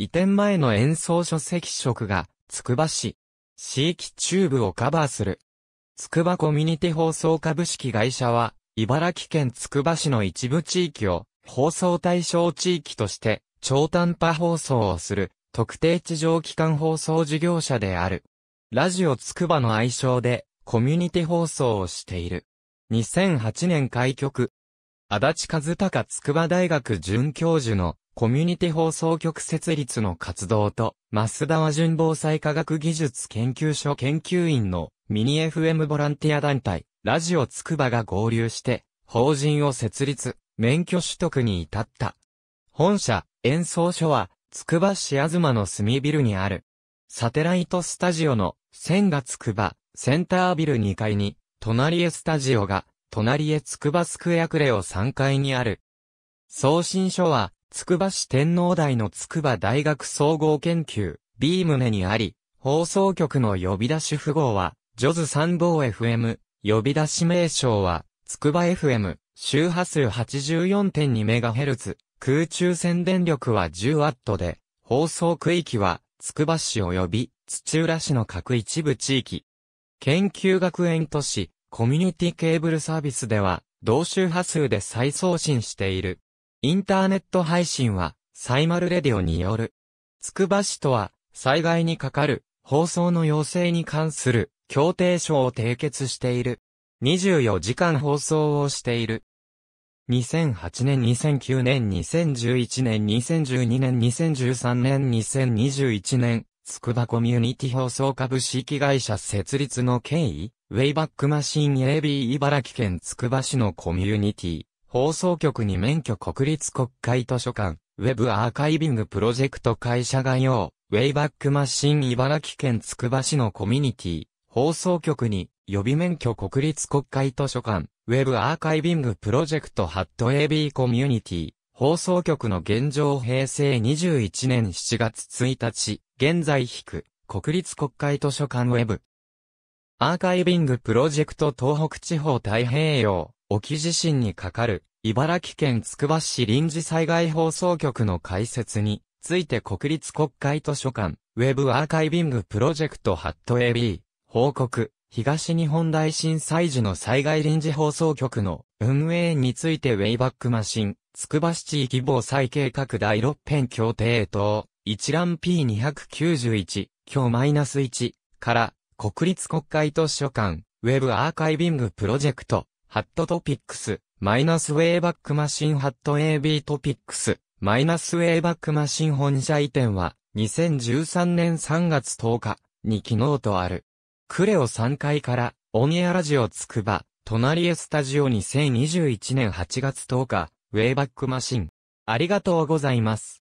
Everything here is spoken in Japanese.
移転前の演奏書籍色が、つくば市、地域中部をカバーする。つくばコミュニティ放送株式会社は、茨城県つくば市の一部地域を、放送対象地域として、超短波放送をする、特定地上機関放送事業者である。ラジオつくばの愛称で、コミュニティ放送をしている。2008年開局。足立和孝筑波大学准教授のコミュニティ放送局設立の活動と、増田和順防災科学技術研究所研究員のミニ FM ボランティア団体、ラジオつくばが合流して、法人を設立、免許取得に至った。本社、演奏所は、つくば市まの住ビルにある。サテライトスタジオの、千がつくば、センタービル2階に、隣へスタジオが、隣へつくばスクエアクレを3階にある。送信所は、つくば市天皇台のつくば大学総合研究 B 胸にあり、放送局の呼び出し符号は、ジョズ参謀 FM、呼び出し名称は、つくば FM、周波数 84.2MHz、空中宣伝力は 10W で、放送区域は、つくば市及び土浦市の各一部地域。研究学園都市、コミュニティケーブルサービスでは、同周波数で再送信している。インターネット配信は、サイマルレディオによる。つくば市とは、災害にかかる、放送の要請に関する、協定書を締結している。24時間放送をしている。2008年、2009年、2011年、2012年、2013年、2021年、つくばコミュニティ放送株式会社設立の経緯、ウェイバックマシン AB 茨城県つくば市のコミュニティ、放送局に免許国立国会図書館、ウェブアーカイビングプロジェクト会社概要、ウェイバックマシン茨城県つくば市のコミュニティ、放送局に予備免許国立国会図書館、ウェブアーカイビングプロジェクトハット AB コミュニティ、放送局の現状平成21年7月1日、現在引く、国立国会図書館ウェブ。アーカイビングプロジェクト東北地方太平洋、沖地震にかかる、茨城県つくば市臨時災害放送局の開設に、ついて国立国会図書館、ウェブアーカイビングプロジェクトハット AB、報告、東日本大震災時の災害臨時放送局の運営についてウェイバックマシン、つくば市地域防災計画第6編協定等、一覧 P291、今日 -1 から、国立国会図書館、ウェブアーカイビングプロジェクト、ハットトピックス、マイナスウェイバックマシンハット AB トピックス、マイナスウェイバックマシン本社移転は、2013年3月10日に昨日とある。クレオ3階から、オンエアラジオつくば、隣へスタジオ2021年8月10日、ウェイバックマシン。ありがとうございます。